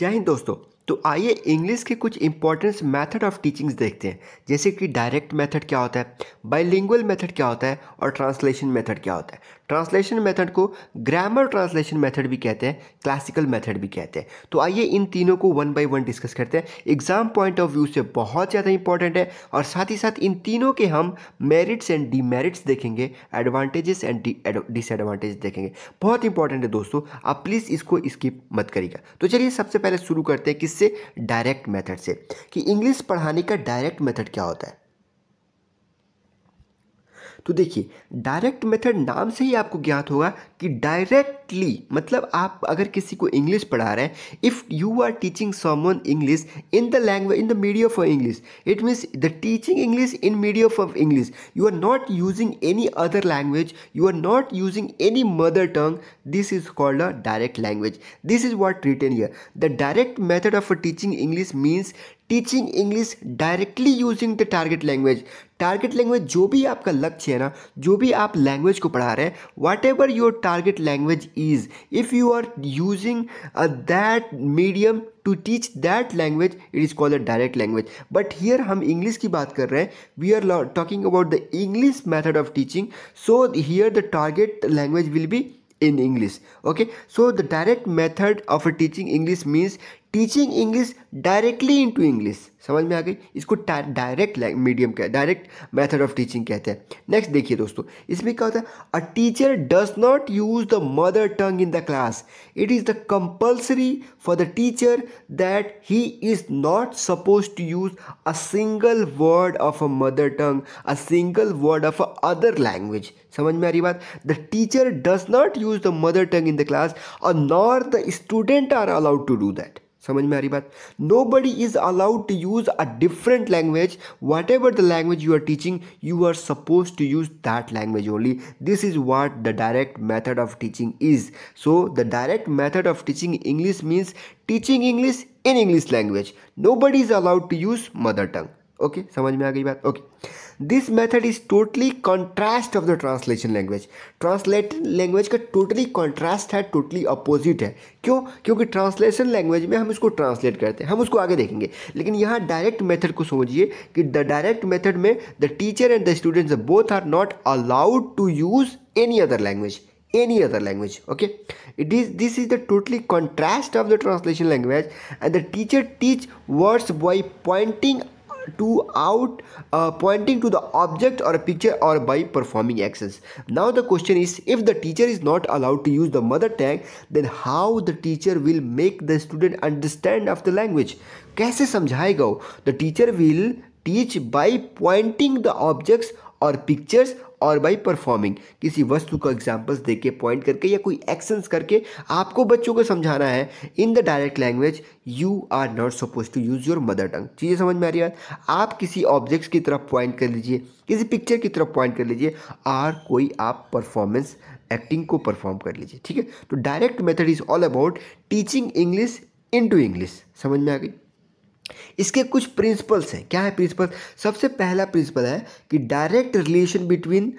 जय हिंद दोस्तों तो आइए इंग्लिश के कुछ इंपॉर्टेंस मेथड ऑफ टीचिंग्स देखते हैं जैसे कि डायरेक्ट मेथड क्या होता है बाइलिंगुअल मेथड क्या होता है और ट्रांसलेशन मेथड क्या होता है ट्रांसलेशन मेथड को ग्रामर ट्रांसलेशन मेथड भी कहते हैं क्लासिकल मेथड भी कहते हैं तो आइए इन तीनों को वन बाय वन डिस्कस करते हैं एग्जाम पॉइंट ऑफ व्यू से बहुत ज़्यादा इंपॉर्टेंट है और साथ ही साथ इन तीनों के हम मेरिट्स एंड डीमेरिट्स देखेंगे एडवांटेजेस एंड डिसएडवांटेज देखेंगे बहुत इंपॉर्टेंट है दोस्तों आप प्लीज़ इसको स्किप मत करिएगा तो चलिए सबसे पहले शुरू करते हैं किस किससे डायरेक्ट मेथड से कि इंग्लिश पढ़ाने का डायरेक्ट मेथड क्या होता है तो देखिए डायरेक्ट मेथड नाम से ही आपको ज्ञात होगा कि डायरेक्टली मतलब आप अगर किसी को इंग्लिश पढ़ा रहे हैं if you are teaching someone English in the language in the media for English it means the teaching English in media of English you are not using any other language you are not using any mother tongue this is called a direct language this is what written here the direct method of teaching english means teaching english directly using the target language target language jo bhi aapka lakshya hai na language ko whatever your target language is if you are using uh, that medium to teach that language it is called a direct language but here hum english ki baat we are talking about the english method of teaching so here the target language will be in english okay so the direct method of teaching english means teaching English directly into English समझ में आ गई इसको direct medium क्या direct method of teaching कहते हैं next देखिए दोस्तों इसमें क्या होता है a teacher does not use the mother tongue in the class it is the compulsory for the teacher that he is not suppose to use a single word of a mother tongue a single word of a other language समझ में आ रही बात the teacher does not use the mother tongue in the class और nor the student are allowed to do that समझ में आ रही बात nobody is allowed to use a different language whatever the language you are teaching you are suppose to use that language only this is what the direct method of teaching is so the direct method of teaching English means teaching English in English language nobody is allowed to use mother tongue okay समझ में आ गई बात okay okay. this method is totally contrast of the translation language translated language का totally contrast है totally opposite है क्यों क्योंकि translation language में हम इसको translate करते हैं हम उसको आगे देखेंगे लेकिन यहाँ direct method को समझिए कि the direct method में the teacher and the students both are not allowed to use any other language any other language okay it is this is the totally contrast of the translation language and the teacher teach words by pointing to out uh, pointing to the object or a picture or by performing actions. Now the question is if the teacher is not allowed to use the mother tag then how the teacher will make the student understand of the language. कैसे समझाएगा The teacher will teach by pointing the objects और pictures और by performing किसी वस्तु को examples दे के point करके या कोई एक्शंस करके आपको बच्चों को समझाना है in the direct language you are not suppose to use your mother tongue चीज़ें समझ में आ रही है आप किसी ऑब्जेक्ट्स की तरफ पॉइंट कर लीजिए किसी पिक्चर की तरफ पॉइंट कर लीजिए और कोई आप परफॉर्मेंस एक्टिंग को परफॉर्म कर लीजिए ठीक है तो direct method is all about teaching English into English समझ में आ गई इसके कुछ प्रिंसिपल्स हैं क्या है प्रिंसिपल सबसे पहला प्रिंसिपल है कि direct relation between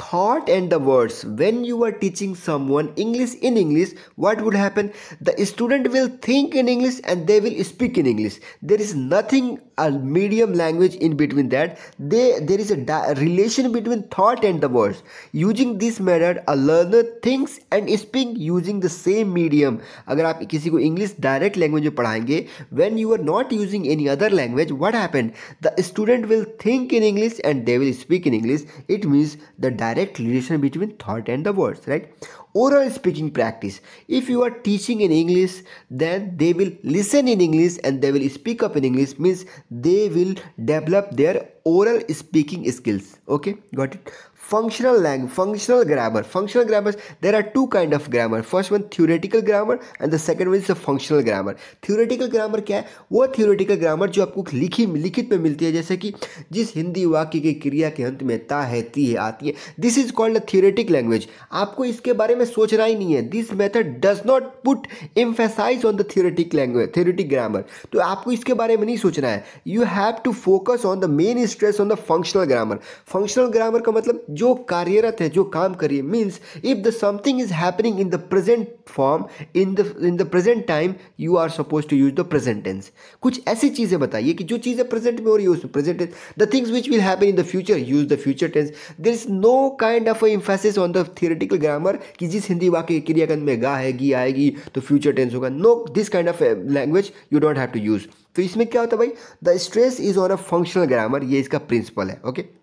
thought and the words when you are teaching someone English in English what would happen the student will think in English and they will speak in English there is nothing a medium language in between that they there is a relation between thought and the words using this method a learner thinks and speaks using the same medium अगर आप किसी को English direct language पढ़ाएंगे when you are not using any other language what happened the student will think in english and they will speak in english it means the direct relation between thought and the words right oral speaking practice. If you are teaching in English, then they will listen in English and they will speak up in English means they will develop their oral speaking skills. Okay, got it. functional lang functional grammar functional grammars there are two kind of grammar first one theoretical grammar and the second one is a functional grammar theoretical grammar kya hai wo theoretical grammar jo aapko likhi likhit mein milti hai jaise ki jis hindi vakya की kriya ke ant mein ta hai ti hai aati hai this is called a theoretic language aapko iske bare mein sochna hi nahi hai this method does not put emphasize on the theoretic language theoretic grammar to aapko iske bare mein nahi sochna hai you have to focus on the main stress on the functional grammar functional grammar ka matlab जो कार्यरत है जो काम कर रही है means if the something is happening in the present form in the in the present time you are suppose to use the present tense कुछ ऐसी चीज़ें बताइए कि जो चीज़ें प्रेजेंट में हो रही है उसमें present tense the things which will happen in the future use the future tense there is no kind of emphasis on the theoretical grammar कि जिस हिंदी वाक्य क्रियाकंद में गा हैगी आएगी तो फ्यूचर टेंस होगा no this kind of language you don't have to use तो इसमें क्या होता है भाई the stress is on a functional grammar ये इसका प्रिंसिपल है ओके okay?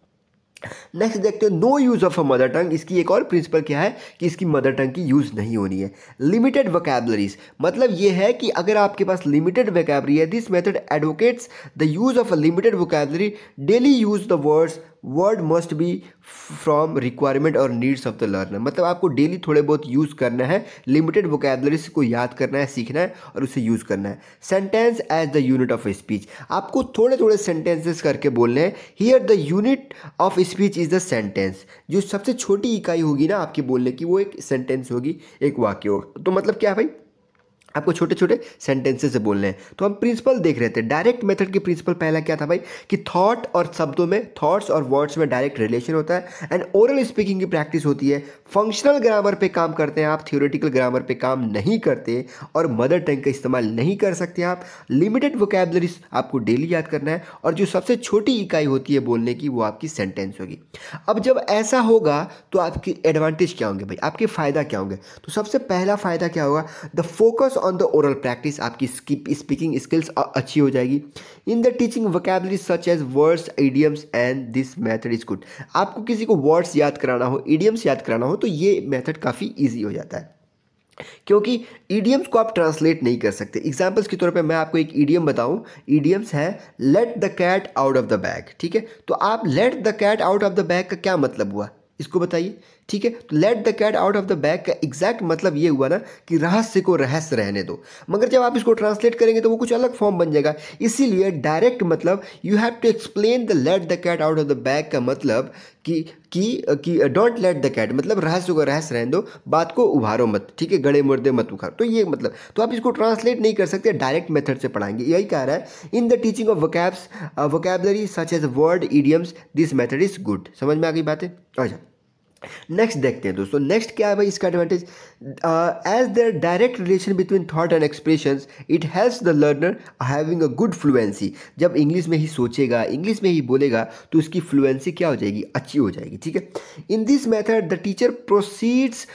नेक्स्ट देखते हैं no use of a mother tongue इसकी एक और प्रिंसिपल क्या है कि इसकी मदर टंग की यूज़ नहीं होनी है लिमिटेड वकैबलरीज मतलब ये है कि अगर आपके पास लिमिटेड वकैबलरी है this method advocates the use of a limited vocabulary daily use the words word must be from requirement और नीड्स ऑफ द लर्नर मतलब आपको डेली थोड़े बहुत यूज़ करना है लिमिटेड वोकेबलरीज को याद करना है सीखना है और उसे यूज़ करना है sentence as the unit of speech आपको थोड़े थोड़े सेंटेंसेस करके बोलने हैं here the unit of speech is the sentence जो सबसे छोटी इकाई होगी ना आपके बोलने की वो एक सेंटेंस होगी एक वाक्य होगा तो मतलब क्या भाई आपको छोटे छोटे सेंटेंसेस से बोलने हैं तो हम प्रिंसिपल देख रहे थे डायरेक्ट मेथड की प्रिंसिपल पहला क्या था भाई कि थॉट और शब्दों में थॉट्स और वर्ड्स में डायरेक्ट रिलेशन होता है एंड ओरल स्पीकिंग की प्रैक्टिस होती है फंक्शनल ग्रामर पे काम करते हैं आप थियोरेटिकल ग्रामर पे काम नहीं करते और मदर टंग का इस्तेमाल नहीं कर सकते आप लिमिटेड वोकेबलरीज आपको डेली याद करना है और जो सबसे छोटी इकाई होती है बोलने की वो आपकी सेंटेंस होगी अब जब ऐसा होगा तो आपकी एडवांटेज क्या होंगे भाई आपके फ़ायदा क्या होंगे तो सबसे पहला फ़ायदा क्या होगा the focus on the oral practice आपकी स्पीकिंग स्किल्स अच्छी हो जाएगी in the teaching vocabulary such as words idioms and this method is good आपको किसी को वर्ड्स याद कराना हो ईडियम्स याद कराना हो तो ये मैथड काफ़ी ईजी हो जाता है क्योंकि ईडियम्स को आप ट्रांसलेट नहीं कर सकते एग्जाम्पल्स के तौर पे मैं आपको एक ईडियम बताऊं ईडियम्स है let the cat out of the bag ठीक है तो आप let the cat out of the bag का क्या मतलब हुआ इसको बताइए ठीक है तो let the cat out of the bag का एग्जैक्ट मतलब ये हुआ ना कि रहस्य को रहस्य रहने दो मगर जब आप इसको ट्रांसलेट करेंगे तो वो कुछ अलग फॉर्म बन जाएगा इसीलिए डायरेक्ट मतलब you have to explain the let the cat out of the bag का मतलब कि कि कि डोंट लेट द कैट मतलब रहस्य को रहस्य रहने दो बात को उभारो मत ठीक है गड़े मुर्दे मत उखारो तो ये मतलब तो आप इसको ट्रांसलेट नहीं कर सकते डायरेक्ट मेथड से पढ़ाएंगे यही कह रहा है in the teaching of vocabs vocabulary such as word idioms this method is good समझ में आ गई बातें अच्छा नेक्स्ट देखते हैं दोस्तों नेक्स्ट क्या है भाई इसका advantage as there direct relation between thought and expression it helps the learner having a good fluency जब इंग्लिश में ही सोचेगा इंग्लिश में ही बोलेगा तो उसकी फ्लुएंसी क्या हो जाएगी अच्छी हो जाएगी ठीक है in this method the teacher proceeds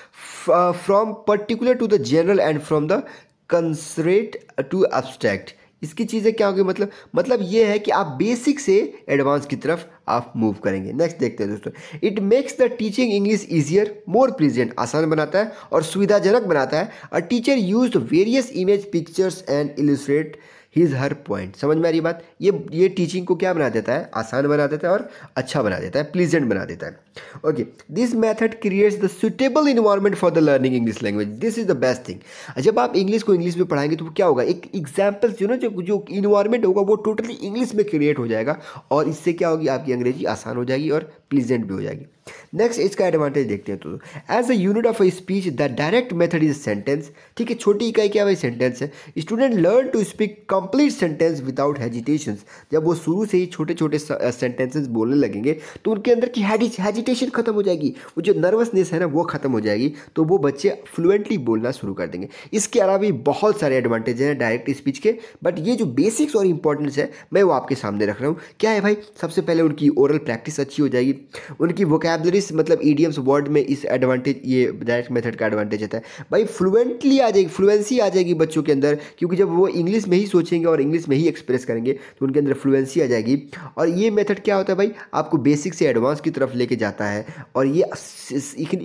from particular to the general and from the concrete to abstract इसकी चीज़ें क्या होगी मतलब मतलब ये है कि आप बेसिक से एडवांस की तरफ आप मूव करेंगे नेक्स्ट देखते हैं दोस्तों it makes the teaching English easier more present आसान बनाता है और सुविधाजनक बनाता है a teacher use various image pictures and illustrate his her point समझ में आ रही बात ये ये टीचिंग को क्या बना देता है आसान बना देता है और अच्छा बना देता है प्लीजेंट बना देता है okay this method creates the suitable environment for the learning English language this is the best thing जब आप इंग्लिश को इंग्लिश में पढ़ाएंगे तो क्या होगा एक एग्जाम्पल्स जो ना जो जो इन्वायरमेंट होगा वो टोटली इंग्लिश में क्रिएट हो जाएगा और इससे क्या होगी आपकी अंग्रेजी आसान हो जाएगी और प्लीजेंट भी हो जाएगी नेक्स्ट इसका एडवांटेज देखते हैं तो as a unit of a speech the direct method is sentence ठीक है छोटी इकाई क्या भाई सेंटेंस है student learn to speak complete sentence without hesitation जब वो शुरू से ही छोटे छोटे सेंटेंसेस बोलने लगेंगे तो उनके अंदर की हेजिटेशन खत्म हो जाएगी वो जो नर्वसनेस है ना वो खत्म हो जाएगी तो वो बच्चे फ्लुएंटली बोलना शुरू कर देंगे इसके अलावा भी बहुत सारे एडवांटेज हैं डायरेक्ट स्पीच के बट ये जो बेसिक्स और इंपॉर्टेंस है मैं वो आपके सामने रख रहा हूँ क्या है भाई सबसे पहले उनकी ओरल प्रैक्टिस अच्छी हो जाएगी उनकी वो वोकेबलरीज मतलब ईडियम्स वर्ड में इस एडवांटेज ये डायरेक्ट मेथड का एडवांटेज होता है भाई फ्लुएंटली आ जाएगी फ्लुएंसी आ जाएगी बच्चों के अंदर क्योंकि जब वो इंग्लिश में ही सोचेंगे और इंग्लिश में ही एक्सप्रेस करेंगे तो उनके अंदर फ्लुएंसी आ जाएगी और ये मेथड क्या होता है भाई आपको बेसिक से एडवांस की तरफ लेके जाता है और ये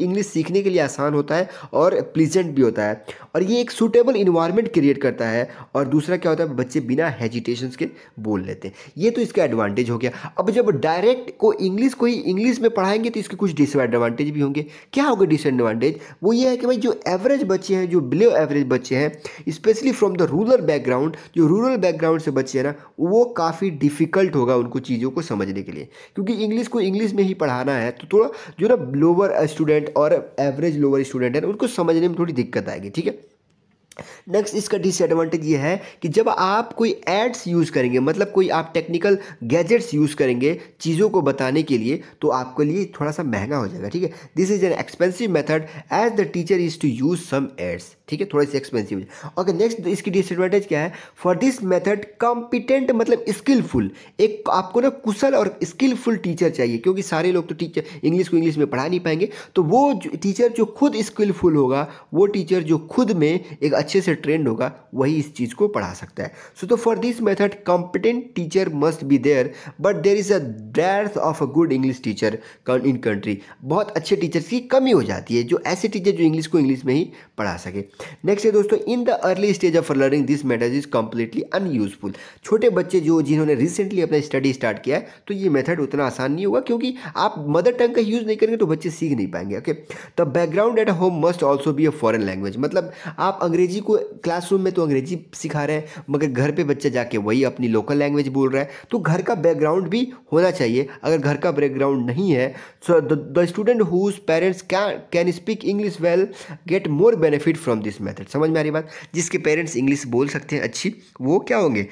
इंग्लिश सीखने के लिए आसान होता है और प्लीजेंट भी होता है और ये एक सूटेबल इन्वायरमेंट क्रिएट करता है और दूसरा क्या होता है बच्चे बिना हेजिटेशन के बोल लेते हैं ये तो इसका एडवांटेज हो गया अब जब डायरेक्ट को इंग्लिश को ही इंग्लिश में पढ़ाएंगे तो तो इसके कुछ डिसएडवांटेज भी होंगे क्या होगा डिसएडवांटेज वो ये है कि भाई जो एवरेज बच्चे हैं जो बिलो एवरेज बच्चे हैं specially from the rural background जो रूरल बैकग्राउंड से बच्चे हैं ना वो काफ़ी डिफिकल्ट होगा उनको चीज़ों को समझने के लिए क्योंकि इंग्लिश को इंग्लिश में ही पढ़ाना है तो थोड़ा जो ना लोअर स्टूडेंट और एवरेज लोअर स्टूडेंट है उनको समझने में थोड़ी दिक्कत आएगी ठीक है नेक्स्ट इसका डिसएडवांटेज ये है कि जब आप कोई एड्स यूज़ करेंगे मतलब कोई आप टेक्निकल गैजेट्स यूज़ करेंगे चीज़ों को बताने के लिए तो आपके लिए थोड़ा सा महंगा हो जाएगा ठीक है this is an expensive method as the teacher is to use some aids ठीक है थोड़ी सी एक्सपेंसिव ओके नेक्स्ट इसकी डिसएडवांटेज क्या है फॉर दिस मेथड कॉम्पिटेंट मतलब स्किलफुल एक आपको ना कुशल और स्किलफुल टीचर चाहिए क्योंकि सारे लोग तो टीचर इंग्लिश को इंग्लिश में पढ़ा नहीं पाएंगे तो वो टीचर जो खुद स्किलफुल होगा वो टीचर जो खुद में एक अच्छे से ट्रेंड होगा वही इस चीज़ को पढ़ा सकता है सो तो for this method competent teacher must be there but there is a dearth of a good English teacher in country बहुत अच्छे टीचर्स की कमी हो जाती है जो ऐसे टीचर जो इंग्लिश को इंग्लिश में ही पढ़ा सके नेक्स्ट है दोस्तों in the early stage of learning this method is completely unuseful छोटे बच्चे जो जिन्होंने रिसेंटली अपना स्टडी स्टार्ट किया है तो ये मेथड उतना आसान नहीं होगा क्योंकि आप मदर टंग का यूज़ नहीं करेंगे तो बच्चे सीख नहीं पाएंगे okay the background at home must also be a foreign language मतलब आप अंग्रेजी को क्लासरूम में तो अंग्रेजी सिखा रहे हैं मगर घर पर बच्चा जाके वही अपनी लोकल लैंग्वेज बोल रहा है तो घर का बैकग्राउंड भी होना चाहिए अगर घर का बैकग्राउंड नहीं है the student whose parents can speak English well get more benefit from this method समझ में आ रही बात जिसके पेरेंट्स इंग्लिश बोल सकते हैं अच्छी वो क्या होंगे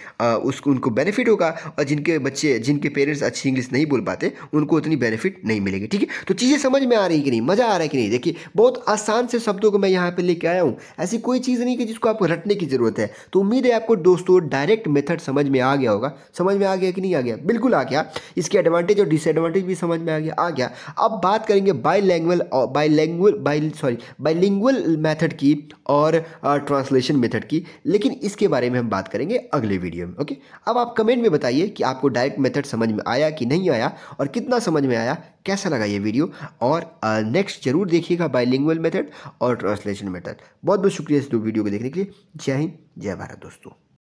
उसको उनको बेनिफिट होगा और जिनके बच्चे जिनके पेरेंट्स अच्छी इंग्लिश नहीं बोल पाते उनको उतनी बेनिफिट नहीं मिलेगी ठीक है तो चीज़ें समझ में आ रही कि नहीं मज़ा आ रहा है कि नहीं देखिए बहुत आसान से शब्दों को मैं यहाँ पर लेके आया हूँ ऐसी कोई चीज़ नहीं कि जिसको आपको रटने की ज़रूरत है तो उम्मीद है आपको दोस्तों डायरेक्ट मेथड समझ में आ गया होगा समझ में आ गया कि नहीं आ गया बिल्कुल आ गया इसके एडवांटेज और डिसएडवांटेज भी समझ में आ गया आ गया अब बात करेंगे bi language bi language bi sorry bilingual method की और ट्रांसलेशन मेथड की लेकिन इसके बारे में हम बात करेंगे अगले वीडियो में ओके अब आप कमेंट में बताइए कि आपको डायरेक्ट मेथड समझ में आया कि नहीं आया और कितना समझ में आया कैसा लगा ये वीडियो और नेक्स्ट जरूर देखिएगा बाइलिंगुअल मेथड और ट्रांसलेशन मेथड बहुत बहुत शुक्रिया इस दो वीडियो को देखने के लिए जय हिंद जय भारत दोस्तों